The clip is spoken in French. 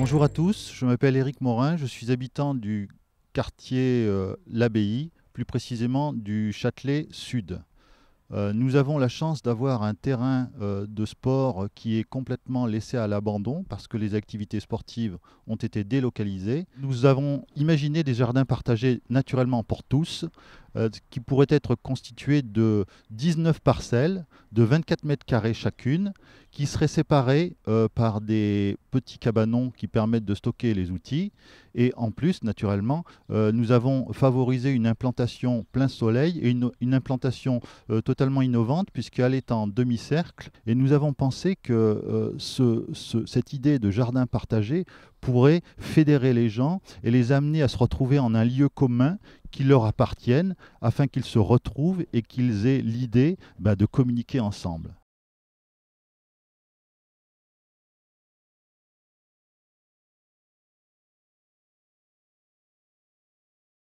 Bonjour à tous, je m'appelle Eric Morin, je suis habitant du quartier euh, L'Abbaye, plus précisément du Châtelet Sud. Euh, nous avons la chance d'avoir un terrain euh, de sport qui est complètement laissé à l'abandon parce que les activités sportives ont été délocalisées. Nous avons imaginé des jardins partagés naturellement pour tous qui pourraient être constitués de 19 parcelles de 24 mètres carrés chacune qui seraient séparés euh, par des petits cabanons qui permettent de stocker les outils. Et en plus, naturellement, euh, nous avons favorisé une implantation plein soleil et une, implantation euh, totalement innovante puisqu'elle est en demi-cercle. Et nous avons pensé que cette idée de jardin partagé pourrait fédérer les gens et les amener à se retrouver en un lieu commun qui leur appartienne afin qu'ils se retrouvent et qu'ils aient l'idée bah, de communiquer ensemble.